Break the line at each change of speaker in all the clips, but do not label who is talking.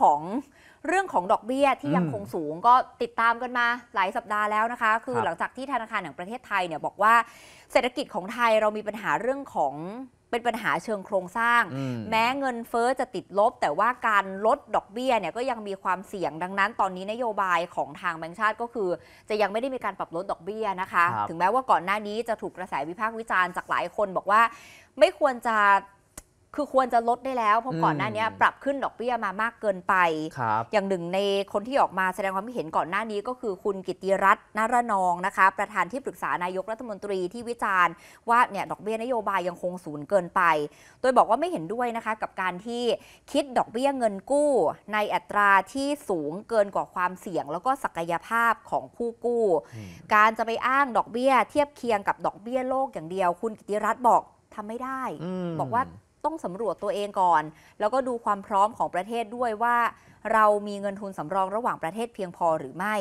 ของเรื่องของดอกเบี้ยที่ยังคงสูงก็ติดตามกันมาหลายสัปดาห์แล้วนะคะ คือหลังจากที่ธนาคารแห่งประเทศไทยเนี่ยบอกว่า เศรษฐกิจของไทยเรามีปัญหาเรื่องของเป็นปัญหาเชิงโครงสร้าง แม้เงินเฟอ้อจะติดลบ แต่ว่าการลดดอกเบี้ยเนี่ยก็ยังมีความเสี่ยงดังนั้น ตอนนี้นโยบายของทางแบงก์ชาติก็คือ จะยังไม่ได้มีการปรับลดดอกเบี้ยนะคะถึงแม้ว่าก่อนหน้านี้จะถูกกระแสวิพากษ์วิจารณ์จากหลายคน บอกว่าไม่ควรจะคือควรจะลดได้แล้วเพราะก่อนหน้านี้ปรับขึ้นดอกเบี้ยมามากเกินไปอย่างหนึ่งในคนที่ออกมาแสดงความเห็นก่อนหน้านี้ก็คือคุณกิติรัตน์นรนองนะคะประธานที่ปรึกษานายกรัฐมนตรีที่วิจารณ์ว่าเนี่ยดอกเบี้ยนโยบายยังคงสูงเกินไป โดยบอกว่าไม่เห็นด้วยนะคะ กับการที่คิดดอกเบี้ยเงินกู้ ในอัตราที่สูงเกินกว่าความเสี่ยงแล้วก็ศักยภาพของผู้กู้ การจะไปอ้างดอกเบี้ย เทียบเคียงกับดอกเบี้ยโลกอย่างเดียว คุณกิติรัตน์บอกทำไม่ได้บอกว่าต้องสำรวจตัวเองก่อน แล้วก็ดูความพร้อมของประเทศด้วยว่า เรามีเงินทุนสำรองระหว่างประเทศเพียงพอหรือไม่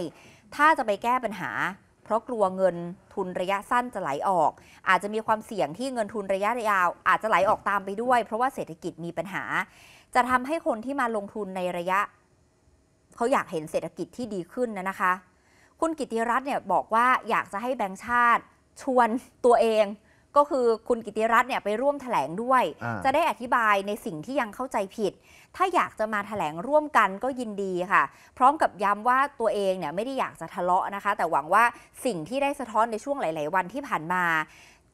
ถ้าจะไปแก้ปัญหา เพราะกลัวเงินทุนระยะสั้นจะไหลออก อาจจะมีความเสี่ยงที่เงินทุนระยะยาว อาจจะไหลออกตามไปด้วย เพราะว่าเศรษฐกิจมีปัญหา จะทำให้คนที่มาลงทุนในระยะ เขาอยากเห็นเศรษฐกิจที่ดีขึ้นนะนะคะ คุณกิติรัตน์เนี่ยบอกว่าอยากจะให้แบงค์ชาติชวนตัวเองก็คือคุณกิติรัตน์เนี่ยไปร่วมแถลงด้วยะจะได้อธิบายในสิ่งที่ยังเข้าใจผิด ถ้าอยากจะมาแถลงร่วมกันก็ยินดีค่ะ พร้อมกับย้ำว่าตัวเองเนี่ยไม่ได้อยากจะทะเลาะนะคะ แต่หวังว่าสิ่งที่ได้สะท้อนในช่วงหลาย ๆ วันที่ผ่านมา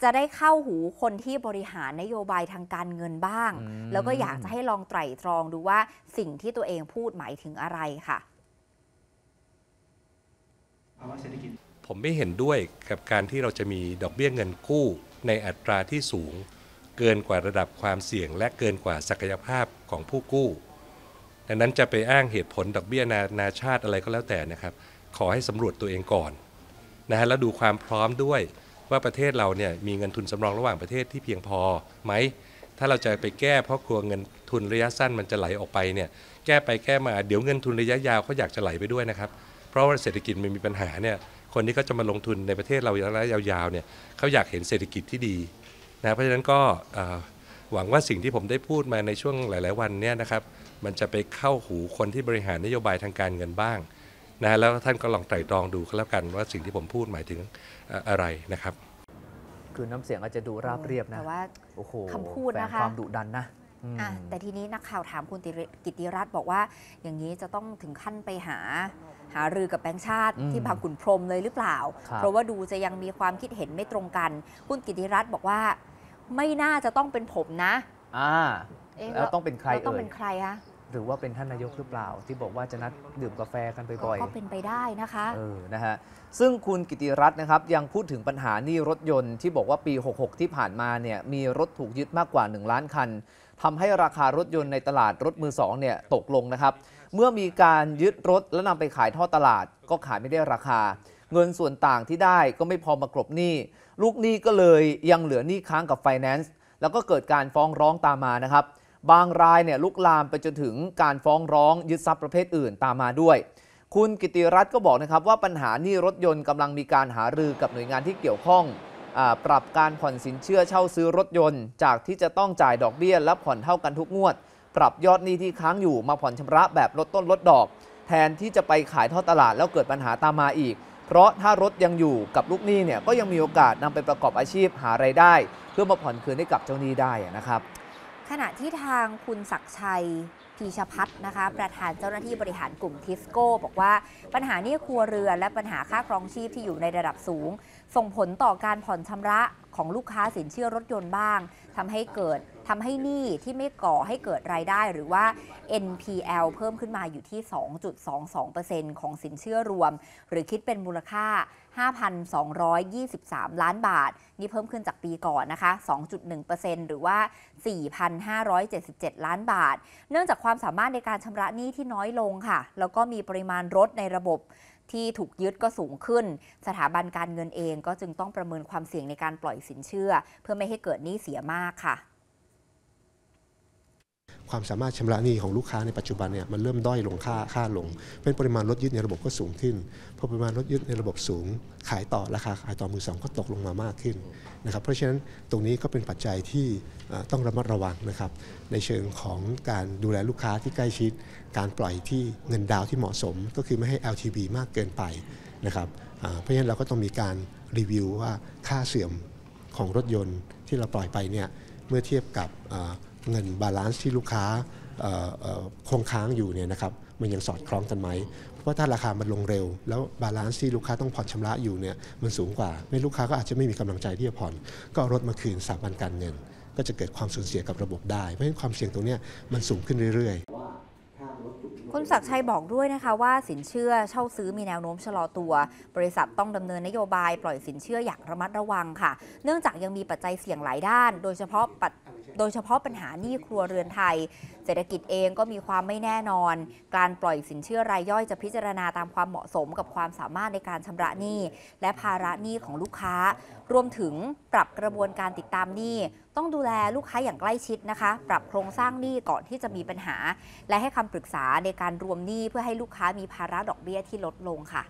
จะได้เข้าหูคนที่บริหารนโยบายทางการเงินบ้าง แล้วก็อยากจะให้ลองไตร่ตรองดูว่าสิ่งที่ตัวเองพูดหมายถึงอะไรค่ะ
ผมไม่เห็นด้วยกับการที่เราจะมีดอกเบี้ยเงินกู้ในอัตราที่สูงเกินกว่าระดับความเสี่ยง และเกินกว่าศักยภาพของผู้กู้ดังนั้นจะไปอ้างเหตุผลดอกเบี้ยนานาชาติอะไรก็แล้วแต่นะครับ ขอให้สำรวจตัวเองก่อนนะฮะแล้วดูความพร้อมด้วยว่าประเทศเราเนี่ยมีเงินทุนสำรองระหว่างประเทศที่เพียงพอไหมถ้าเราจะไปแก้เพราะกลัวเงินทุนระยะสั้นมันจะไหลออกไปเนี่ยแก้ไปแก้มาเดี๋ยวเงินทุนระยะยาวเขาอยากจะไหลไปด้วยนะครับเพราะว่าเศรษฐกิจมันมีปัญหาเนี่ยคนที่เขาจะมาลงทุนในประเทศเราระยะยาวๆเนี่ยเขาอยากเห็นเศรษฐกิจที่ดีนะเพราะฉะนั้นก็หวังว่าสิ่งที่ผมได้พูดมาในช่วงหลายๆวันเนี่ยนะครับ มันจะไปเข้าหูคนที่บริหารนโยบายทางการเงินบ้างนะแล้วท่านก็ลองไตร่ตรองดูแล้วกันว่าสิ่งที่ผมพูดหมายถึงอะไรนะครับ
คือน้ำเสียงอาจจะดูราบเรียบนะแต่ว่าโอ้โหคำพูดนะคะความดุดันนะ
แต่ทีนี้นักข่าวถามคุณกิติรัตน์บอกว่าอย่างนี้จะต้องถึงขั้นไปหา หารือกับแบงค์ชาติที่บางขุนพรมเลยหรือเปล่า เพราะว่าดูจะยังมีความคิดเห็นไม่ตรงกัน คุณกิติรัตน์บอกว่าไม่น่าจะต้องเป็นผมนะ
อ่าแล้วต้องเป็นใครเอ่ยต้องเป็นใครฮะหรือว่าเป็นท่านนายกหรือเปล่า ที่บอกว่าจะนัดดื่มกาแฟกันบ่อยๆก็เป็น
ไปได้นะคะเอ
อนะฮะซึ่งคุณกิติรัตน์นะครับยังพูดถึงปัญหานี่รถยนต์ที่บอกว่าปี 66 ที่ผ่านมาเนี่ยมีรถถูกยึดมากกว่า 1 ล้านคันทำให้ราคารถยนต์ในตลาดรถมือสองเนี่ยตกลงนะครับ เมื่อมีการยึดรถแล้วนำไปขายท่อตลาด ก็ขายไม่ได้ราคา เงินส่วนต่างที่ได้ก็ไม่พอมากรบหนี้ลูกหนี้ก็เลยยังเหลือหนี้ค้างกับไฟแนนซ์แล้วก็เกิดการฟ้องร้องตามมานะครับ บางรายเนี่ยลุกลามไปจนถึงการฟ้องร้องยึดทรัพย์ประเภทอื่นตามมาด้วย คุณกิติรัตน์ก็บอกนะครับว่าปัญหานี้รถยนต์กำลังมีการหารือกับหน่วยงานที่เกี่ยวข้องปรับการผ่อนสินเชื่อเช่าซื้อรถยนต์ จากที่จะต้องจ่ายดอกเบี้ยและผ่อนเท่ากันทุกงวด ปรับยอดหนี้ที่ค้างอยู่มาผ่อนชำระแบบลดต้นลดดอก แทนที่จะไปขายทอดตลาดแล้วเกิดปัญหาตามมาอีก เพราะถ้ารถยังอยู่กับลูกหนี้เนี่ยก็ยังมีโอกาสนำไปประกอบอาชีพหาไรายได้ เพื่อมาผ่อนคืนให้กับเจ้าหนี้ได้นะครับ
ขณะที่ทางคุณศักชัยธีชพัฒนะคะประธานเจ้าหน้าที่บริหารกลุ่มทิสโก้ บอกว่าปัญหานี้ครัวเรือนและปัญหาค่าครองชีพที่อยู่ในระดับสูง ส่งผลต่อการผ่อนชำระของลูกค้าสินเชื่อรถยนต์บ้าง ทำให้เกิดทำให้หนี้ที่ไม่ก่อให้เกิดรายได้หรือว่า NPL เพิ่มขึ้นมาอยู่ที่ 2.22%ของสินเชื่อรวม หรือคิดเป็นมูลค่า 5,223 ล้านบาท นี่เพิ่มขึ้นจากปีก่อนนะคะ 2.1%หรือว่า 4,577 ล้านบาท เนื่องจากความสามารถในการชำระหนี้ที่น้อยลงค่ะ แล้วก็มีปริมาณรถในระบบที่ถูกยึดก็สูงขึ้น สถาบันการเงินเองก็จึงต้องประเมินความเสี่ยงในการปล่อยสินเชื่อเพื่อไม่ให้เกิดหนี้เสียมากค่ะ
ความสามารถชำระหนี้ของ ลูกค้าในปัจจุบันเนี่ยมันเริ่มด้อยลงค่าค่าลง เป็นปริมาณรถยึดในระบบก็สูงขึ้นพอปริมาณรถยึดในระบบสูงขายต่อราคาขายต่อมือสองก็ตกลงมามากขึ้นนะครับเพราะฉะนั้นตรงนี้ก็เป็นปัจจัยที่ต้องระมัดระวังนะครับในเชิงของการดูแลลูกค้าที่ใกล้ชิด การปล่อยที่เงินดาวที่เหมาะสม ก็คือไม่ให้ LTV มากเกินไปนะครับเพราะฉะนั้นเราก็ต้องมีการรีวิวว่าค่าเสื่อมของรถยนต์ที่เราปล่อยไปเนี่ยเมื่อเทียบกับเงินบาลานซ์ที่ลูกค้าคงค้างอยู่เนี่ยนะครับมันยังสอดคล้องกันไหม เพราะถ้าราคามันลงเร็วแล้วบาลานซ์ที่ลูกค้าต้องผ่อนชำระอยู่เนี่ยมันสูงกว่า ไม่ลูกค้าก็อาจจะไม่มีกำลังใจที่จะผ่อนก็รถมาคืนสถาบันการเงินก็จะเกิดความสูญเสียกับระบบได้ เพราะฉะนั้นความเสี่ยงตรงนี้มันสูงขึ้นเรื่อยๆ
คุณศักชัยบอกด้วยนะคะว่าสินเชื่อเช่าซื้อมีแนวโน้มชะลอตัวบริษัทต้องดำเนินนโยบาย ปล่อยสินเชื่ออย่างระมัดระวังค่ะ เนื่องจากยังมีปัจจัยเสี่ยงหลายด้าน โดยเฉพาะโดยเฉพาะปัญหาหนี้ครัวเรือนไทย เศรษฐกิจเองก็มีความไม่แน่นอน การปล่อยสินเชื่อรายย่อยจะพิจารณาตามความเหมาะสม กับความสามารถในการชำระหนี้และภาระหนี้ของลูกค้า รวมถึงปรับกระบวนการติดตามหนี้ ต้องดูแลลูกค้าอย่างใกล้ชิดนะคะ ปรับโครงสร้างหนี้ก่อนที่จะมีปัญหา และให้คำปรึกษาในการรวมหนี้เพื่อให้ลูกค้ามีภาระดอกเบี้ยที่ลดลงค่ะ